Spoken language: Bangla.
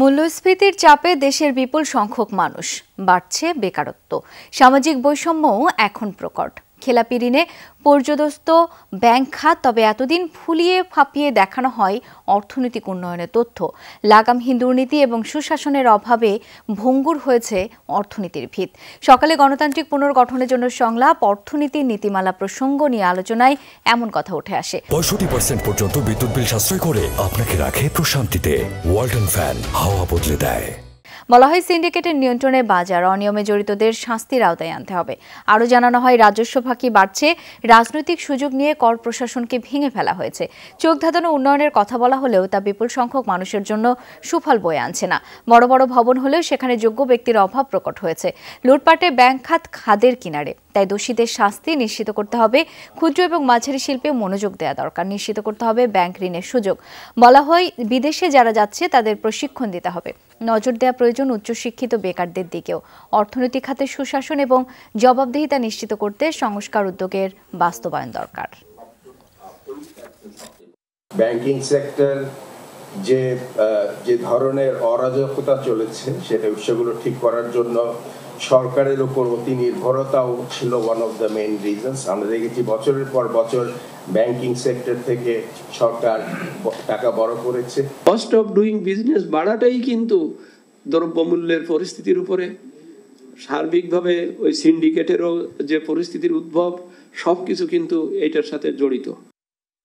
মূল্যস্ফীতির চাপে দেশের বিপুল সংখ্যক মানুষ বাড়ছে বেকারত্ব সামাজিক বৈষম্যও এখন প্রকট খেলাপি ঋণে পর্যদস্ত ব্যাংক খাত তবে এতদিন ফুলিয়ে ফাঁপিয়ে দেখানো হয় অর্থনৈতিক উন্নয়নের তথ্য লাগাম হিন্দুর্নীতি এবং সুশাসনের অভাবে ভঙ্গুর হয়েছে অর্থনীতির ভিত সকালে গণতান্ত্রিক পুনর্গঠনের জন্য সংলাপ অর্থনীতির নীতিমালা প্রসঙ্গ নিয়ে আলোচনায় এমন কথা উঠে আসে পঁয়ষট্টি পার্সেন্ট পর্যন্ত বিদ্যুৎ বিল সাশ্রয় করে আপনাকে রাখে প্রশান্তিতে ওয়ার্ল্ড ফ্যান হাওয়া বদলে দেয় বলা হয় সিন্ডিকেটের নিয়ন্ত্রণে বাজার অনিয়মে জড়িতদের শাস্তির আওতায় আনতে হবে আরও জানানো হয় রাজস্ব ফাঁকি বাড়ছে রাজনৈতিক সুযোগ নিয়ে কর প্রশাসনকে ভেঙে ফেলা হয়েছে চোখ ধাঁধানো উন্নয়নের কথা বলা হলেও তা বিপুল সংখ্যক মানুষের জন্য সুফল বয়ে আনছে না বড় বড় ভবন হলেও সেখানে যোগ্য ব্যক্তির অভাব প্রকট হয়েছে লুটপাটে ব্যাংক খাত খাদের কিনারে তাই দোষীদের শাস্তি নিশ্চিত করতে হবে ক্ষুদ্র এবং মাঝারি শিল্পে মনোযোগ দেওয়া দরকার নিশ্চিত করতে হবে ব্যাংক ঋণের সুযোগ বলা হয় বিদেশে যারা যাচ্ছে তাদের প্রশিক্ষণ দিতে হবে নজর দেওয়া প্রয়োজন উচ্চশিক্ষিত বেকারদের দিকেও অর্থনৈতিক খাতে সুশাসন এবং জবাবদিহিতা নিশ্চিত করতে সংস্কার উদ্যোগের বাস্তবায়ন দরকার ব্যাংকিং সেক্টর যে যে ধরনের অরাজকতা চলেছে সেটা বিষয়গুলো ঠিক করার জন্য সরকারের ওপর অতি নির্ভরতাও ছিল one of the main reasons আমরা দেখেছি বছরের পর বছর ব্যাংকিং সেক্টর থেকে সরকার টাকা বড় করেছে কস্ট অফ ডুইং বিজনেস বাড়াটাই কিন্তু দ্রব্যমূল্যের পরিস্থিতির উপরে সার্বিকভাবে ওই সিন্ডিকেটেরও যে পরিস্থিতির উদ্ভব সব কিছু কিন্তু এটার সাথে জড়িত